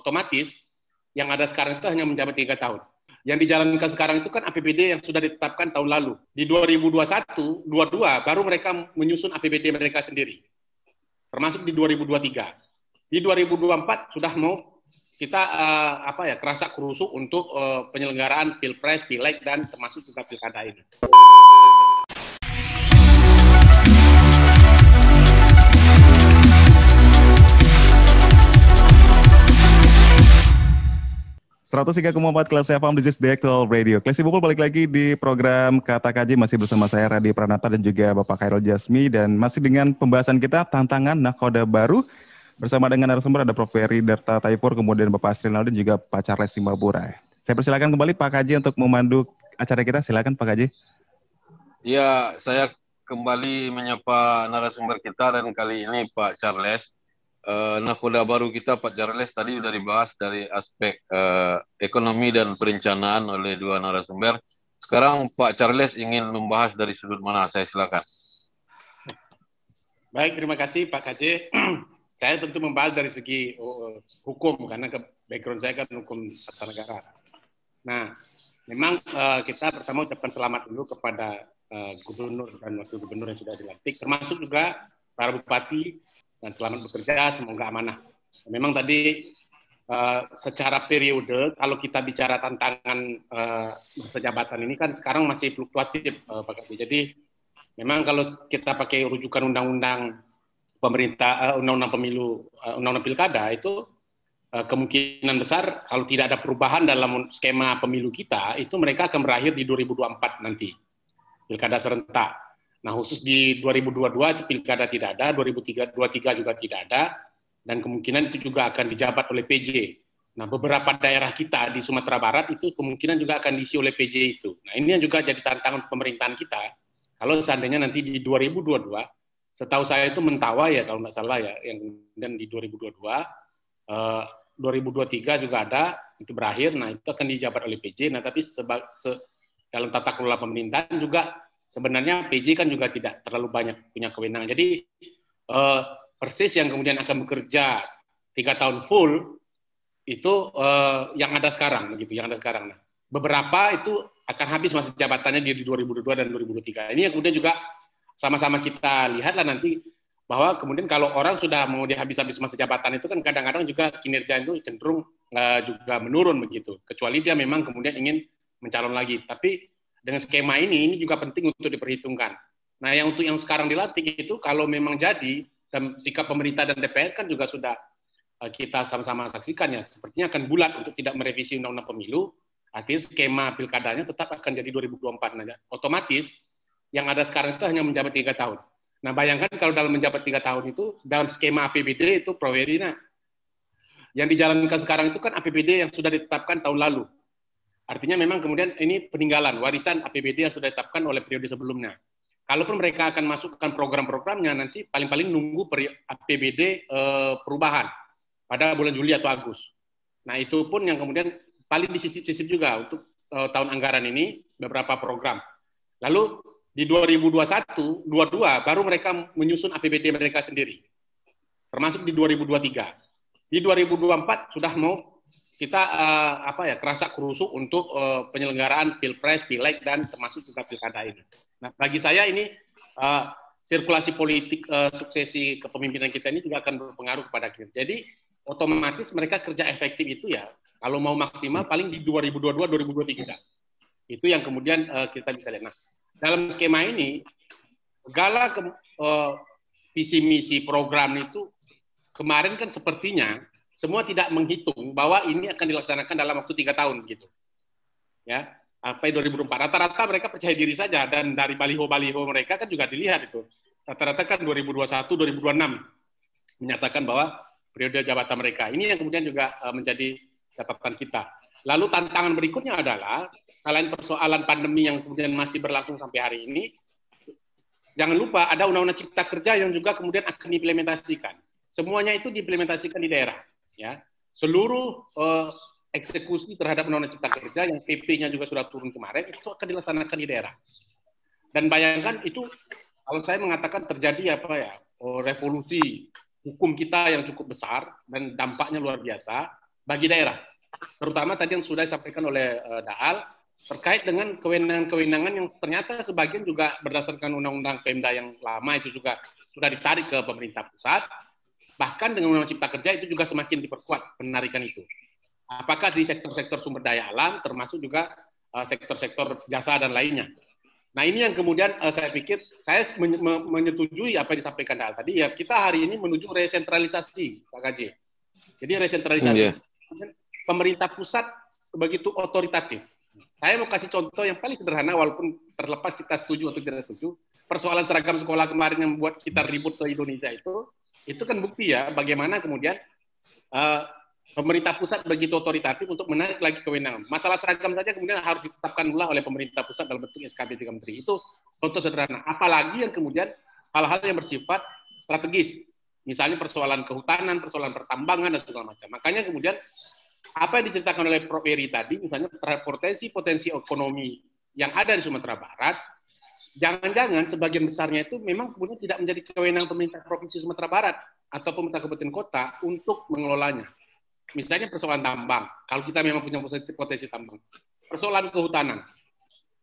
otomatis yang ada sekarang itu hanya menjabat tiga tahun. Yang dijalankan sekarang itu kan APBD yang sudah ditetapkan tahun lalu. Di 2021, 22 baru mereka menyusun APBD mereka sendiri. Termasuk di 2023. Di 2024 sudah mau kita uh, apa ya kerasa kerusuk untuk uh, penyelenggaraan pilpres, pileg dan termasuk juga pilkada ini. 103,4 kelas FM, this is the actual radio. Klasi Bukul balik lagi di program Kata Kaji, masih bersama saya Radi Pranata dan juga Bapak Khairul Jasmi. Dan masih dengan pembahasan kita, tantangan nakoda baru. Bersama dengan narasumber ada Prof. Ferry Darta Taipur, kemudian Bapak Asri dan juga Pak Charles Simabura. Saya persilakan kembali Pak Kaji untuk memandu acara kita. Silakan Pak Kaji. Ya, saya kembali menyapa narasumber kita dan kali ini Pak Charles. Uh, nakoda baru kita Pak Charles tadi sudah dibahas dari aspek uh, ekonomi dan perencanaan oleh dua narasumber. Sekarang Pak Charles ingin membahas dari sudut mana? Saya silakan. Baik, terima kasih Pak KJ. saya tentu membahas dari segi uh, hukum karena ke background saya kan hukum tata negara. Nah, memang uh, kita pertama ucapkan selamat dulu kepada uh, gubernur dan wakil gubernur yang sudah dilantik, termasuk juga para bupati dan selamat bekerja, semoga amanah. Memang tadi uh, secara periode, kalau kita bicara tantangan uh, jabatan ini kan sekarang masih fluktuatif, uh, Pak Kati. Jadi memang kalau kita pakai rujukan undang-undang pemerintah, uh, undang-undang pemilu, uh, undang-undang pilkada itu uh, kemungkinan besar kalau tidak ada perubahan dalam skema pemilu kita, itu mereka akan berakhir di 2024 nanti, pilkada serentak Nah, khusus di 2022 pilkada tidak ada, 2023 juga tidak ada, dan kemungkinan itu juga akan dijabat oleh PJ. Nah, beberapa daerah kita di Sumatera Barat itu kemungkinan juga akan diisi oleh PJ itu. Nah, ini yang juga jadi tantangan pemerintahan kita. Kalau seandainya nanti di 2022, setahu saya itu mentawa ya kalau nggak salah ya, yang kemudian di 2022, eh, 2023 juga ada, itu berakhir, nah itu akan dijabat oleh PJ. Nah, tapi seba, se, dalam tata kelola pemerintahan juga sebenarnya PJ kan juga tidak terlalu banyak punya kewenangan. Jadi eh, persis yang kemudian akan bekerja tiga tahun full itu eh, yang ada sekarang begitu, yang ada sekarang. Nah, beberapa itu akan habis masa jabatannya di 2022 dan 2023. Ini yang kemudian juga sama-sama kita lihatlah nanti bahwa kemudian kalau orang sudah mau dihabis-habis masa jabatan itu kan kadang-kadang juga kinerja itu cenderung uh, juga menurun begitu. Kecuali dia memang kemudian ingin mencalon lagi. Tapi dengan skema ini ini juga penting untuk diperhitungkan. Nah, yang untuk yang sekarang dilatih itu kalau memang jadi dan sikap pemerintah dan DPR kan juga sudah eh, kita sama-sama saksikan ya, sepertinya akan bulat untuk tidak merevisi undang-undang pemilu. Artinya skema pilkadanya tetap akan jadi 2024 nah, Otomatis yang ada sekarang itu hanya menjabat tiga tahun. Nah, bayangkan kalau dalam menjabat tiga tahun itu dalam skema APBD itu Proverina yang dijalankan sekarang itu kan APBD yang sudah ditetapkan tahun lalu Artinya memang kemudian ini peninggalan, warisan APBD yang sudah ditetapkan oleh periode sebelumnya. Kalaupun mereka akan masukkan program-programnya nanti paling-paling nunggu APBD eh, perubahan pada bulan Juli atau Agus. Nah itu pun yang kemudian paling disisip-sisip juga untuk eh, tahun anggaran ini beberapa program. Lalu di 2021, 22 baru mereka menyusun APBD mereka sendiri. Termasuk di 2023. Di 2024 sudah mau kita uh, apa ya kerasa kerusuk untuk uh, penyelenggaraan pilpres, pileg dan termasuk juga pilkada ini. Nah, bagi saya ini uh, sirkulasi politik uh, suksesi kepemimpinan kita ini juga akan berpengaruh kepada kita. Jadi otomatis mereka kerja efektif itu ya kalau mau maksimal paling di 2022 2023. Itu yang kemudian uh, kita bisa lihat. Nah, dalam skema ini segala ke, uh, visi misi program itu kemarin kan sepertinya semua tidak menghitung bahwa ini akan dilaksanakan dalam waktu tiga tahun gitu. Ya, apa 2004. Rata-rata mereka percaya diri saja dan dari baliho-baliho mereka kan juga dilihat itu. Rata-rata kan 2021, 2026 menyatakan bahwa periode jabatan mereka. Ini yang kemudian juga eh, menjadi catatan kita. Lalu tantangan berikutnya adalah selain persoalan pandemi yang kemudian masih berlangsung sampai hari ini, jangan lupa ada undang-undang cipta kerja yang juga kemudian akan diimplementasikan. Semuanya itu diimplementasikan di daerah ya seluruh uh, eksekusi terhadap undang-undang cipta kerja yang PP-nya juga sudah turun kemarin itu akan dilaksanakan di daerah. Dan bayangkan itu kalau saya mengatakan terjadi apa ya oh, revolusi hukum kita yang cukup besar dan dampaknya luar biasa bagi daerah. Terutama tadi yang sudah disampaikan oleh uh, Daal terkait dengan kewenangan-kewenangan yang ternyata sebagian juga berdasarkan undang-undang Pemda yang lama itu juga sudah ditarik ke pemerintah pusat Bahkan dengan Undang-Undang Cipta Kerja itu juga semakin diperkuat penarikan itu. Apakah di sektor-sektor sumber daya alam, termasuk juga eh, sektor-sektor jasa dan lainnya. Nah ini yang kemudian eh, saya pikir saya menyetujui apa yang disampaikan Dahl tadi ya kita hari ini menuju resentralisasi Pak Kaji. Jadi resentralisasi hmm, yeah. Ya. pemerintah pusat begitu otoritatif. Saya mau kasih contoh yang paling sederhana walaupun terlepas kita setuju atau tidak setuju persoalan seragam sekolah kemarin yang membuat kita ribut se Indonesia itu itu kan bukti ya bagaimana kemudian uh, pemerintah pusat begitu otoritatif untuk menarik lagi kewenangan. Masalah seragam saja kemudian harus ditetapkan pula oleh pemerintah pusat dalam bentuk SKB 3 Menteri. Itu contoh sederhana. Apalagi yang kemudian hal-hal yang bersifat strategis. Misalnya persoalan kehutanan, persoalan pertambangan, dan segala macam. Makanya kemudian apa yang diceritakan oleh Prof. Eri tadi, misalnya potensi-potensi ekonomi yang ada di Sumatera Barat, jangan-jangan sebagian besarnya itu memang kemudian tidak menjadi kewenangan pemerintah provinsi Sumatera Barat atau pemerintah kabupaten kota untuk mengelolanya. Misalnya persoalan tambang, kalau kita memang punya potensi, tambang. Persoalan kehutanan,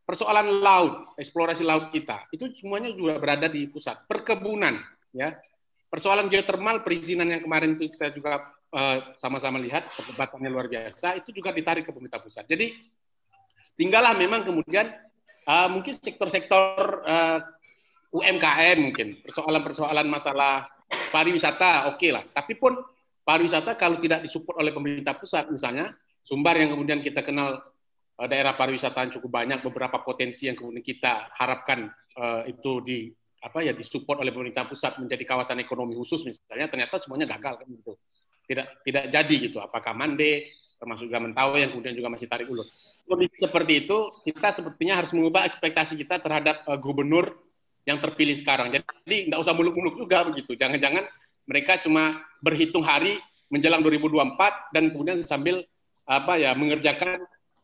persoalan laut, eksplorasi laut kita, itu semuanya juga berada di pusat. Perkebunan, ya. Persoalan geotermal, perizinan yang kemarin itu kita juga eh, sama-sama uh, lihat perdebatannya luar biasa, itu juga ditarik ke pemerintah pusat. Jadi tinggallah memang kemudian uh, mungkin sektor-sektor uh, eh, UMKM mungkin persoalan-persoalan masalah pariwisata oke okay lah tapi pun pariwisata kalau tidak disupport oleh pemerintah pusat misalnya sumber yang kemudian kita kenal uh, daerah pariwisata yang cukup banyak beberapa potensi yang kemudian kita harapkan uh, itu di apa ya disupport oleh pemerintah pusat menjadi kawasan ekonomi khusus misalnya ternyata semuanya gagal kan gitu tidak tidak jadi gitu apakah Mande termasuk juga Mentawai yang kemudian juga masih tarik ulur kondisi seperti itu, kita sepertinya harus mengubah ekspektasi kita terhadap uh, gubernur yang terpilih sekarang. Jadi nggak usah muluk-muluk juga begitu. Jangan-jangan mereka cuma berhitung hari menjelang 2024 dan kemudian sambil apa ya mengerjakan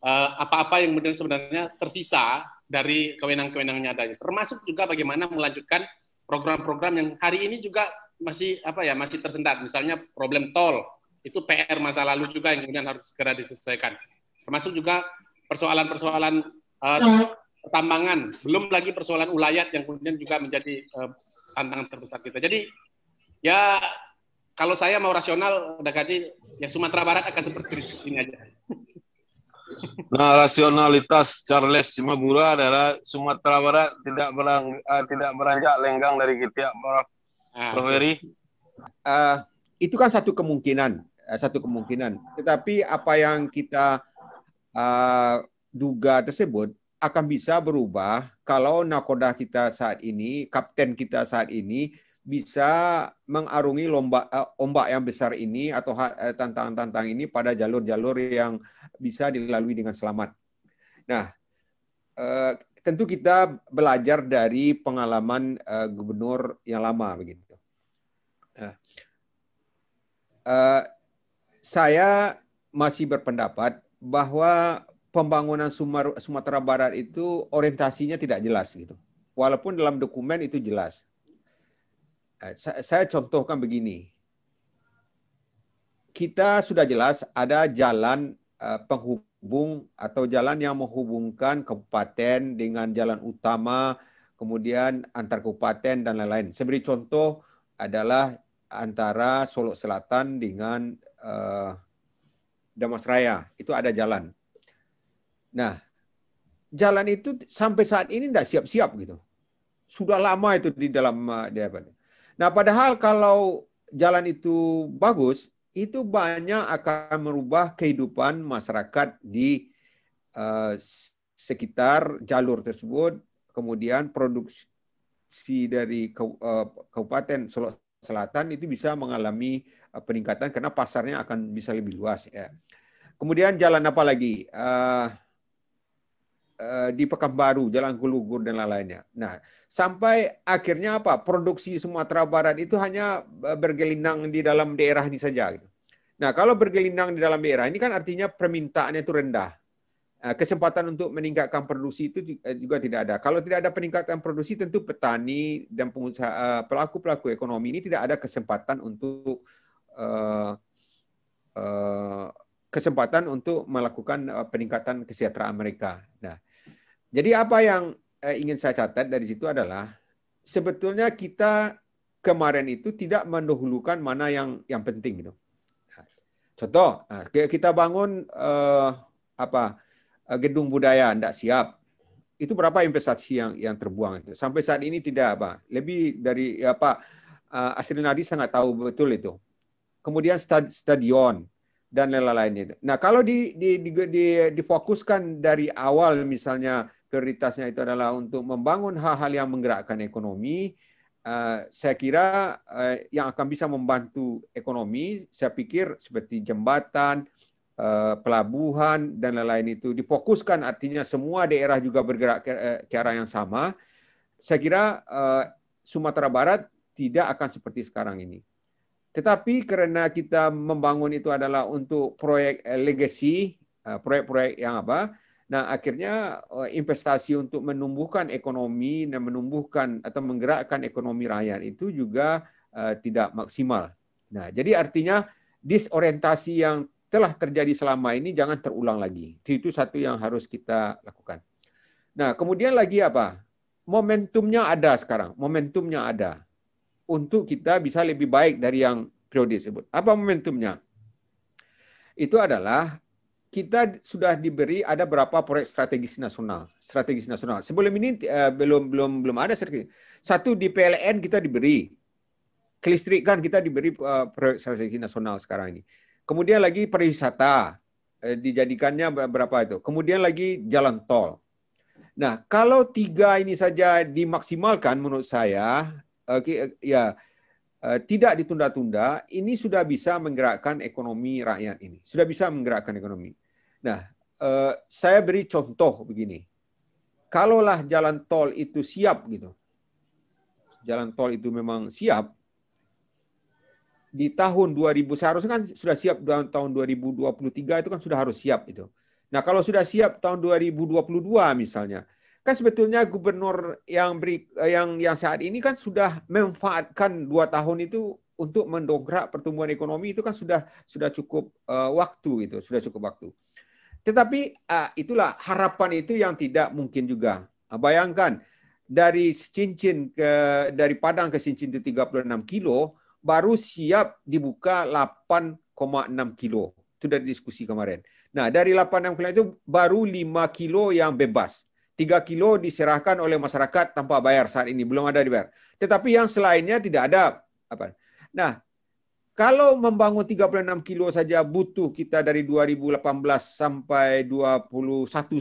eh, apa-apa uh, yang kemudian sebenarnya tersisa dari kewenangan-kewenangannya adanya. Termasuk juga bagaimana melanjutkan program-program yang hari ini juga masih apa ya masih tersendat. Misalnya problem tol itu PR masa lalu juga yang kemudian harus segera diselesaikan. Termasuk juga persoalan-persoalan uh, pertambangan, belum lagi persoalan ulayat yang kemudian juga menjadi uh, tantangan terbesar kita. Jadi ya kalau saya mau rasional, udah gaji ya Sumatera Barat akan seperti ini aja. Nah, rasionalitas Charles Simabura adalah Sumatera Barat tidak berang, uh, tidak beranjak lenggang dari kita, ah, Prof. Prof. Ah, itu kan satu kemungkinan, satu kemungkinan. Tetapi apa yang kita Ah, duga tersebut akan bisa berubah kalau nakoda kita saat ini, kapten kita saat ini bisa mengarungi lomba uh, ombak yang besar ini atau eh, tantangan-tantangan ini pada jalur-jalur yang bisa dilalui dengan selamat. Nah, uh, tentu kita belajar dari pengalaman uh, gubernur yang lama begitu. Uh, saya masih berpendapat bahwa pembangunan Sumatera Barat itu orientasinya tidak jelas gitu. Walaupun dalam dokumen itu jelas. Eh, saya contohkan begini. Kita sudah jelas ada jalan eh, penghubung atau jalan yang menghubungkan kabupaten dengan jalan utama, kemudian antar kabupaten dan lain-lain. Saya contoh adalah antara Solo Selatan dengan eh, Damas Raya itu ada jalan. Nah, jalan itu sampai saat ini tidak siap-siap gitu. Sudah lama itu di dalam uh, dia apa. Nah, padahal kalau jalan itu bagus, itu banyak akan merubah kehidupan masyarakat di uh, sekitar jalur tersebut, kemudian produksi dari uh, kabupaten Sulawesi Selatan itu bisa mengalami Eh, peningkatan karena pasarnya akan bisa lebih luas ya. Kemudian jalan apa lagi? Uh, di Pekanbaru, Jalan Gulugur dan lain-lainnya. Nah, sampai akhirnya apa? Produksi Sumatera Barat itu hanya bergelindang di dalam daerah ini saja. Gitu. Nah, kalau bergelindang di dalam daerah ini kan artinya permintaannya itu rendah. Kesempatan untuk meningkatkan produksi itu juga tidak ada. Kalau tidak ada peningkatan produksi, tentu petani dan pelaku-pelaku ekonomi ini tidak ada kesempatan untuk uh, kesempatan untuk melakukan eh, peningkatan kesejahteraan mereka. Nah, jadi apa yang ingin saya catat dari situ adalah sebetulnya kita kemarin itu tidak mendahulukan mana yang yang penting gitu. Nah, contoh, nah, kita bangun uh, apa gedung budaya tidak siap, itu berapa investasi yang yang terbuang itu? Sampai saat ini tidak apa, lebih dari apa ya, Pak Asri Nadi sangat tahu betul itu kemudian stadion dan lain-lain itu. Nah, kalau di, di, di, di, difokuskan dari awal misalnya prioritasnya itu adalah untuk membangun hal-hal yang menggerakkan ekonomi, Uh, saya kira uh, yang akan bisa membantu ekonomi, saya pikir seperti jembatan, uh, pelabuhan dan lain-lain itu difokuskan artinya semua daerah juga bergerak ke, ke arah yang sama. Saya kira uh, Sumatera Barat tidak akan seperti sekarang ini. Tetapi karena kita membangun itu adalah untuk proyek eh, legacy, eh, proyek-proyek yang apa, nah akhirnya eh, investasi untuk menumbuhkan ekonomi dan menumbuhkan atau menggerakkan ekonomi rakyat itu juga tidak maksimal. Nah, jadi artinya disorientasi yang telah terjadi selama ini jangan terulang lagi. Itu satu yang harus kita lakukan. Nah, kemudian lagi apa? Momentumnya ada sekarang. Momentumnya ada untuk kita bisa lebih baik dari yang periode tersebut. Apa momentumnya? Itu adalah kita sudah diberi ada berapa proyek strategis nasional, strategis nasional. Sebelum ini uh, belum belum belum ada strategis. Satu di PLN kita diberi, kelistrikan kita diberi uh, proyek strategis nasional sekarang ini. Kemudian lagi pariwisata uh, dijadikannya berapa itu. Kemudian lagi jalan tol. Nah, kalau tiga ini saja dimaksimalkan menurut saya Eh, ya eh, tidak ditunda-tunda, ini sudah bisa menggerakkan ekonomi rakyat ini. Sudah bisa menggerakkan ekonomi. Nah, eh, saya beri contoh begini. Kalaulah jalan tol itu siap gitu. Jalan tol itu memang siap di tahun 2000 seharusnya kan sudah siap dalam tahun 2023 itu kan sudah harus siap itu. Nah, kalau sudah siap tahun 2022 misalnya, kan sebetulnya gubernur yang beri, eh, yang yang saat ini kan sudah memanfaatkan dua tahun itu untuk mendongkrak pertumbuhan ekonomi itu kan sudah sudah cukup uh, waktu itu sudah cukup waktu. Tetapi uh, itulah harapan itu yang tidak mungkin juga. Uh, bayangkan dari cincin ke dari Padang ke cincin itu 36 kilo baru siap dibuka 8,6 kilo. Itu dari diskusi kemarin. Nah, dari 8,6 kilo itu baru 5 kilo yang bebas. 3 kilo diserahkan oleh masyarakat tanpa bayar saat ini belum ada dibayar. Tetapi yang selainnya tidak ada apa. Nah, kalau membangun 36 kilo saja butuh kita dari 2018 sampai 21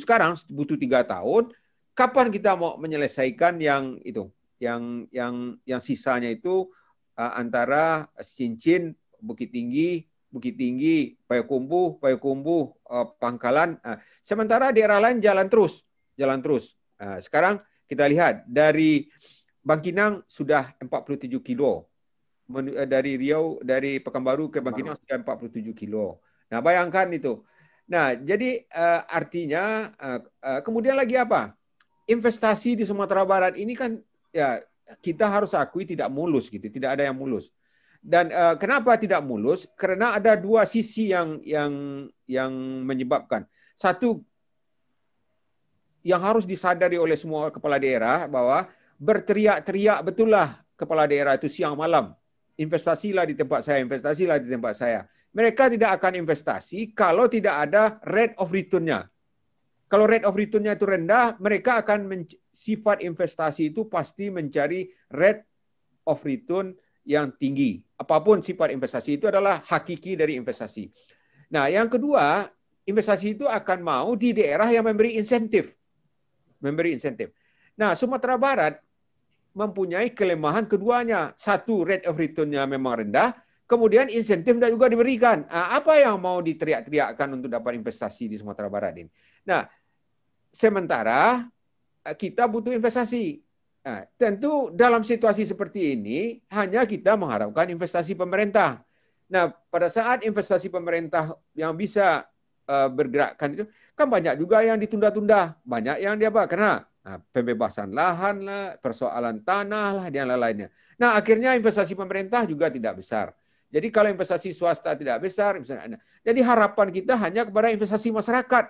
sekarang butuh tiga tahun, kapan kita mau menyelesaikan yang itu, yang yang yang sisanya itu eh, antara cincin Bukit Tinggi, Bukit Tinggi, Payakumbuh, Payakumbuh, eh, Pangkalan. Sementara eh, Sementara daerah lain jalan terus jalan terus. sekarang kita lihat dari Bangkinang sudah 47 kilo. Eh, dari Riau dari Pekanbaru ke Bangkinang sudah 47 kilo. Nah, bayangkan itu. Nah, jadi eh, artinya eh, kemudian lagi apa? Investasi di Sumatera Barat ini kan ya kita harus akui tidak mulus gitu, tidak ada yang mulus. Dan uh, kenapa tidak mulus? Karena ada dua sisi yang yang yang menyebabkan. Satu yang harus disadari oleh semua kepala daerah bahwa berteriak-teriak betullah kepala daerah itu siang malam. Investasilah di tempat saya, investasilah di tempat saya. Mereka tidak akan investasi kalau tidak ada rate of return-nya. Kalau rate of return-nya itu rendah, mereka akan sifat investasi itu pasti mencari rate of return yang tinggi. Apapun sifat investasi itu adalah hakiki dari investasi. Nah, yang kedua, investasi itu akan mau di daerah yang memberi insentif memberi insentif. Nah, Sumatera Barat mempunyai kelemahan keduanya. Satu, rate of return-nya memang rendah, kemudian insentif tidak juga diberikan. Nah, apa yang mau diteriak-teriakkan untuk dapat investasi di Sumatera Barat ini? Nah, sementara ah, kita butuh investasi. Nah, tentu dalam situasi seperti ini hanya kita mengharapkan investasi pemerintah. Nah, pada saat investasi pemerintah yang bisa uh, eh, bergerakkan itu kan banyak juga yang ditunda-tunda, banyak yang dia apa karena nah, pembebasan lahan lah, persoalan tanah lah dan lain-lainnya. Nah akhirnya investasi pemerintah juga tidak besar. Jadi kalau investasi swasta tidak besar, misalnya, nah, jadi harapan kita hanya kepada investasi masyarakat,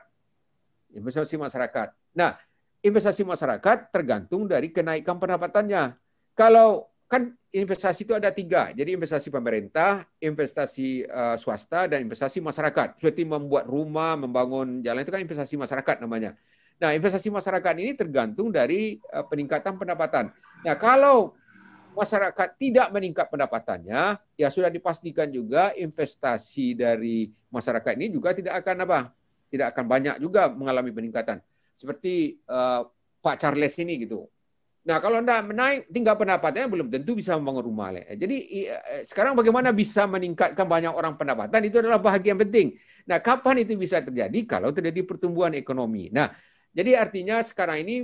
investasi masyarakat. Nah investasi masyarakat tergantung dari kenaikan pendapatannya. Kalau kan investasi itu ada tiga. Jadi investasi pemerintah, investasi uh, swasta, dan investasi masyarakat. Seperti membuat rumah, membangun jalan itu kan investasi masyarakat namanya. Nah, investasi masyarakat ini tergantung dari uh, peningkatan pendapatan. Nah, kalau masyarakat tidak meningkat pendapatannya, ya sudah dipastikan juga investasi dari masyarakat ini juga tidak akan apa? Tidak akan banyak juga mengalami peningkatan. Seperti uh, Pak Charles ini gitu. Nah, kalau Anda menaik tinggal pendapatnya belum tentu bisa membangun rumah. Jadi eh, sekarang bagaimana bisa meningkatkan banyak orang pendapatan itu adalah bahagian penting. Nah, kapan itu bisa terjadi? Kalau terjadi pertumbuhan ekonomi. Nah, jadi artinya sekarang ini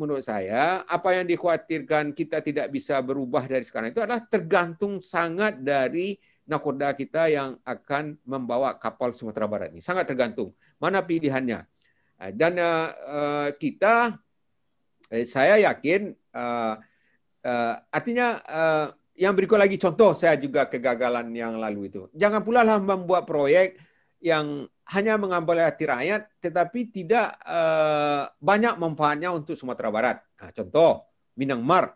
menurut saya apa yang dikhawatirkan kita tidak bisa berubah dari sekarang itu adalah tergantung sangat dari nakoda kita yang akan membawa kapal Sumatera Barat ini. Sangat tergantung mana pilihannya. Eh, dan eh, kita Eh, saya yakin uh, uh, artinya uh, yang berikut lagi contoh saya juga kegagalan yang lalu itu. Jangan pula lah membuat proyek yang hanya mengambil hati rakyat tetapi tidak uh, banyak manfaatnya untuk Sumatera Barat. Nah, contoh Minang Mar.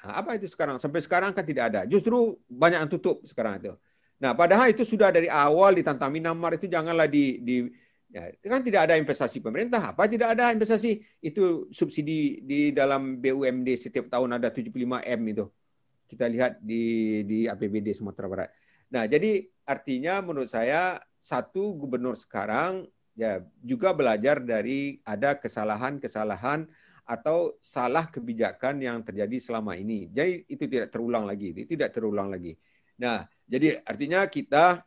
Nah, apa itu sekarang? Sampai sekarang kan tidak ada. Justru banyak yang tutup sekarang itu. Nah, padahal itu sudah dari awal ditantang Minang Mar itu janganlah di, di Ya, kan tidak ada investasi pemerintah, apa tidak ada investasi itu subsidi di dalam BUMD setiap tahun ada 75 M itu. Kita lihat di di APBD Sumatera Barat. Nah, jadi artinya menurut saya satu gubernur sekarang ya juga belajar dari ada kesalahan-kesalahan atau salah kebijakan yang terjadi selama ini. Jadi itu tidak terulang lagi, itu tidak terulang lagi. Nah, jadi artinya kita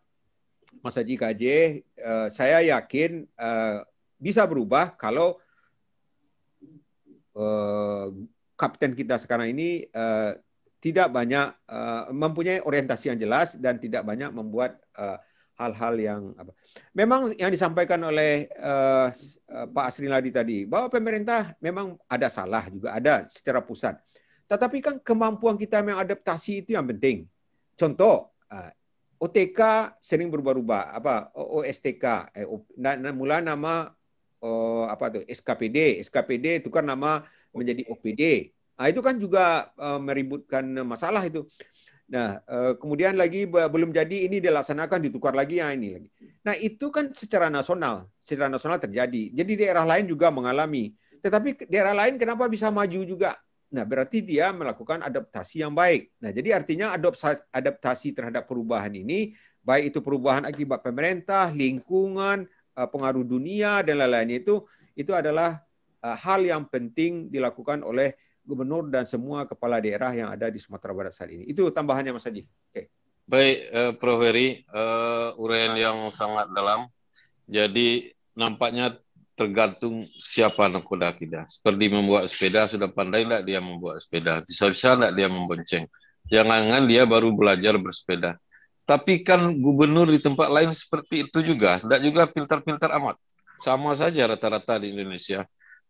Mas Haji KJ, uh, eh, saya yakin uh, bisa berubah kalau uh, kapten kita sekarang ini uh, tidak banyak uh, mempunyai orientasi yang jelas dan tidak banyak membuat hal hal-hal yang apa. Memang yang disampaikan oleh uh, Pak Asri Ladi tadi bahwa pemerintah memang ada salah juga ada secara pusat. Tetapi kan kemampuan kita mengadaptasi itu yang penting. Contoh OTK sering berubah-ubah apa OSTK eh, mula nama oh, apa tuh SKPD SKPD tukar nama menjadi OPD nah, itu kan juga uh, meributkan masalah itu nah uh, kemudian lagi belum jadi ini dilaksanakan ditukar lagi ya ini lagi nah itu kan secara nasional secara nasional terjadi jadi daerah lain juga mengalami tetapi daerah lain kenapa bisa maju juga Nah, berarti dia melakukan adaptasi yang baik. Nah, jadi artinya adaptasi terhadap perubahan ini, baik itu perubahan akibat pemerintah, lingkungan, eh, pengaruh dunia, dan lain-lainnya itu, itu adalah eh, hal yang penting dilakukan oleh gubernur dan semua kepala daerah yang ada di Sumatera Barat saat ini. Itu tambahannya, Mas Haji. Okay. Baik, uh, Prof. Heri, uh, uraian yang sangat dalam. Jadi, nampaknya tergantung siapa kuda kita Seperti membuat sepeda, sudah pandai tidak dia membuat sepeda. Bisa-bisa tidak dia membonceng. Jangan-jangan dia baru belajar bersepeda. Tapi kan gubernur di tempat lain seperti itu juga. Tidak juga pintar-pintar amat. Sama saja rata-rata di Indonesia.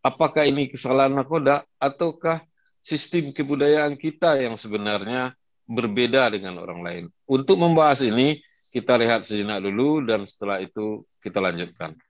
Apakah ini kesalahan nakoda ataukah sistem kebudayaan kita yang sebenarnya berbeda dengan orang lain. Untuk membahas ini, kita lihat sejenak dulu dan setelah itu kita lanjutkan.